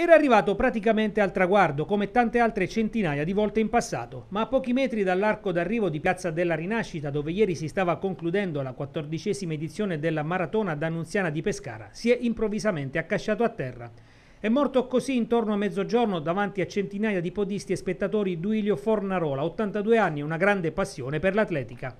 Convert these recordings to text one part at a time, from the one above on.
Era arrivato praticamente al traguardo, come tante altre centinaia di volte in passato, ma a pochi metri dall'arco d'arrivo di Piazza della Rinascita, dove ieri si stava concludendo la quattordicesima edizione della Maratona D'Annunziana di Pescara, si è improvvisamente accasciato a terra. È morto così intorno a mezzogiorno davanti a centinaia di podisti e spettatori Duilio Fornarola, 82 anni, e una grande passione per l'atletica.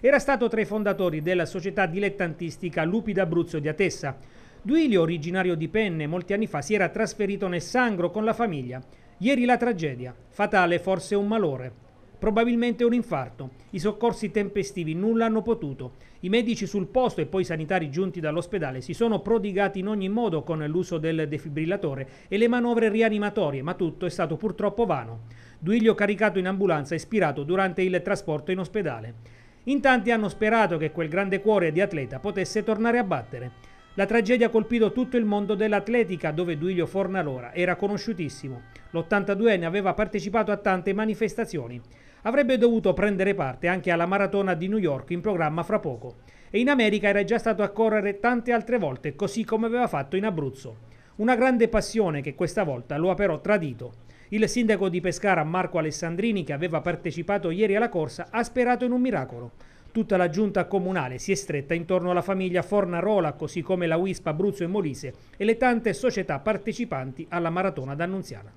Era stato tra i fondatori della società dilettantistica Lupi d'Abruzzo di Atessa, Duilio, originario di Penne, molti anni fa si era trasferito nel Sangro con la famiglia. Ieri la tragedia, fatale forse un malore, probabilmente un infarto. I soccorsi tempestivi nulla hanno potuto. I medici sul posto e poi i sanitari giunti dall'ospedale si sono prodigati in ogni modo con l'uso del defibrillatore e le manovre rianimatorie, ma tutto è stato purtroppo vano. Duilio caricato in ambulanza e spirato durante il trasporto in ospedale. In tanti hanno sperato che quel grande cuore di atleta potesse tornare a battere. La tragedia ha colpito tutto il mondo dell'atletica, dove Duilio Fornalora era conosciutissimo. L'82enne aveva partecipato a tante manifestazioni. Avrebbe dovuto prendere parte anche alla maratona di New York in programma fra poco. E in America era già stato a correre tante altre volte, così come aveva fatto in Abruzzo. Una grande passione che questa volta lo ha però tradito. Il sindaco di Pescara Marco Alessandrini, che aveva partecipato ieri alla corsa, ha sperato in un miracolo. Tutta la giunta comunale si è stretta intorno alla famiglia Fornarola, così come la WISP Abruzzo e Molise e le tante società partecipanti alla maratona d'Annunziana.